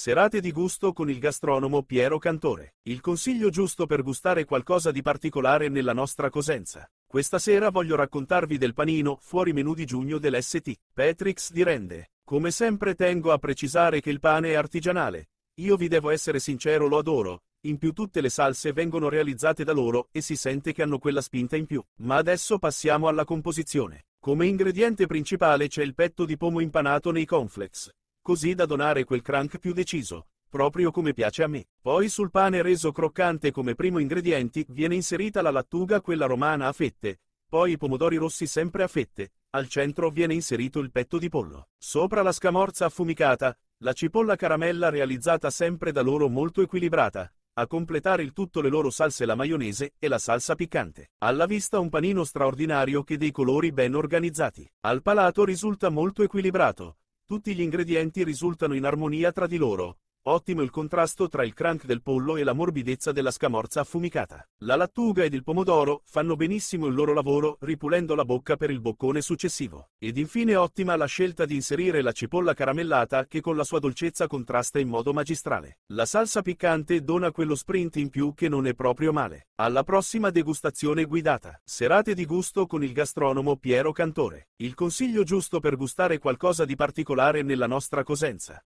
Serate di gusto con il gastronomo Piero Cantore. Il consiglio giusto per gustare qualcosa di particolare nella nostra Cosenza. Questa sera voglio raccontarvi del panino fuori menù di giugno dell'ST. Petrix di Rende. Come sempre tengo a precisare che il pane è artigianale. Io vi devo essere sincero, lo adoro. In più tutte le salse vengono realizzate da loro e si sente che hanno quella spinta in più. Ma adesso passiamo alla composizione. Come ingrediente principale c'è il petto di pomo impanato nei conflex così da donare quel crank più deciso, proprio come piace a me. Poi sul pane reso croccante come primo ingrediente viene inserita la lattuga quella romana a fette, poi i pomodori rossi sempre a fette, al centro viene inserito il petto di pollo. Sopra la scamorza affumicata, la cipolla caramella realizzata sempre da loro molto equilibrata, a completare il tutto le loro salse la maionese e la salsa piccante. Alla vista un panino straordinario che dei colori ben organizzati. Al palato risulta molto equilibrato, tutti gli ingredienti risultano in armonia tra di loro. Ottimo il contrasto tra il crank del pollo e la morbidezza della scamorza affumicata. La lattuga ed il pomodoro fanno benissimo il loro lavoro ripulendo la bocca per il boccone successivo. Ed infine ottima la scelta di inserire la cipolla caramellata che con la sua dolcezza contrasta in modo magistrale. La salsa piccante dona quello sprint in più che non è proprio male. Alla prossima degustazione guidata. Serate di gusto con il gastronomo Piero Cantore. Il consiglio giusto per gustare qualcosa di particolare nella nostra cosenza.